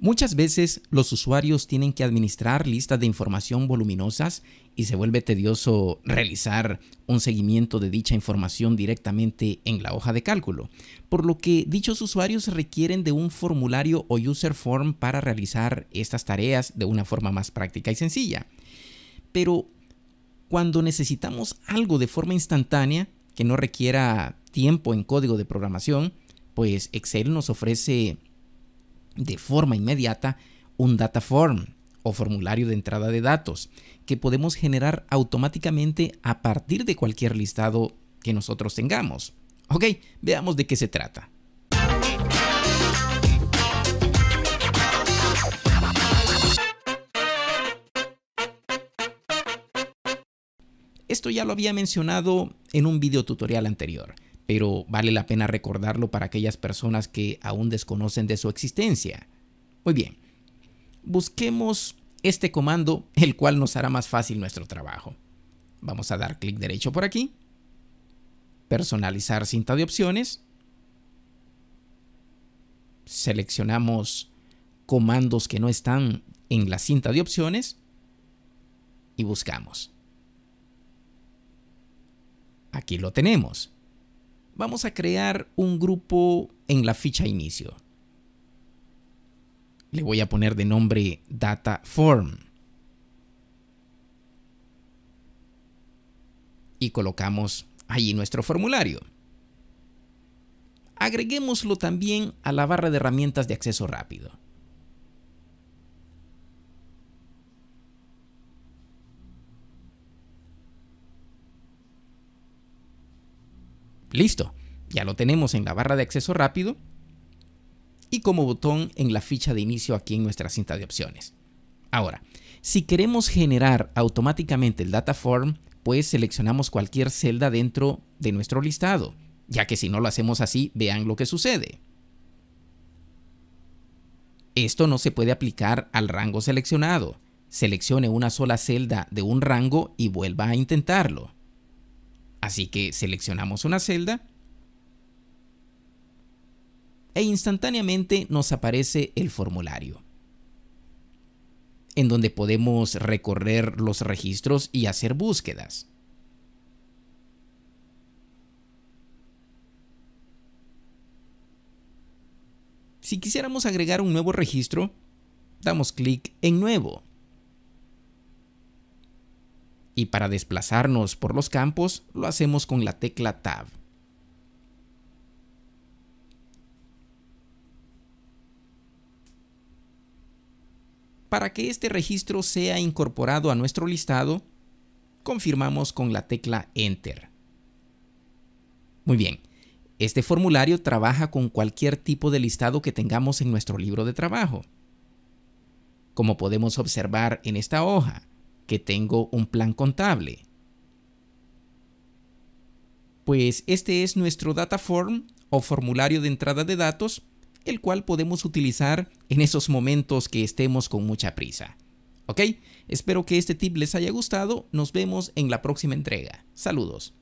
Muchas veces los usuarios tienen que administrar listas de información voluminosas y se vuelve tedioso realizar un seguimiento de dicha información directamente en la hoja de cálculo, por lo que dichos usuarios requieren de un formulario o user form para realizar estas tareas de una forma más práctica y sencilla. Pero cuando necesitamos algo de forma instantánea que no requiera tiempo en código de programación, pues Excel nos ofrece de forma inmediata un data form o formulario de entrada de datos que podemos generar automáticamente a partir de cualquier listado que nosotros tengamos. Ok, veamos de qué se trata. Esto ya lo había mencionado en un video tutorial anterior pero vale la pena recordarlo para aquellas personas que aún desconocen de su existencia. Muy bien, busquemos este comando, el cual nos hará más fácil nuestro trabajo. Vamos a dar clic derecho por aquí, personalizar cinta de opciones, seleccionamos comandos que no están en la cinta de opciones y buscamos. Aquí lo tenemos vamos a crear un grupo en la ficha inicio. Le voy a poner de nombre Data Form. Y colocamos ahí nuestro formulario. Agreguémoslo también a la barra de herramientas de acceso rápido. Listo, ya lo tenemos en la barra de acceso rápido y como botón en la ficha de inicio aquí en nuestra cinta de opciones. Ahora, si queremos generar automáticamente el DataForm, pues seleccionamos cualquier celda dentro de nuestro listado, ya que si no lo hacemos así, vean lo que sucede. Esto no se puede aplicar al rango seleccionado. Seleccione una sola celda de un rango y vuelva a intentarlo. Así que seleccionamos una celda e instantáneamente nos aparece el formulario en donde podemos recorrer los registros y hacer búsquedas. Si quisiéramos agregar un nuevo registro, damos clic en Nuevo y para desplazarnos por los campos lo hacemos con la tecla Tab. Para que este registro sea incorporado a nuestro listado, confirmamos con la tecla Enter. Muy bien, este formulario trabaja con cualquier tipo de listado que tengamos en nuestro libro de trabajo. Como podemos observar en esta hoja, que tengo un plan contable. Pues este es nuestro data form o formulario de entrada de datos, el cual podemos utilizar en esos momentos que estemos con mucha prisa. ¿Ok? Espero que este tip les haya gustado. Nos vemos en la próxima entrega. Saludos.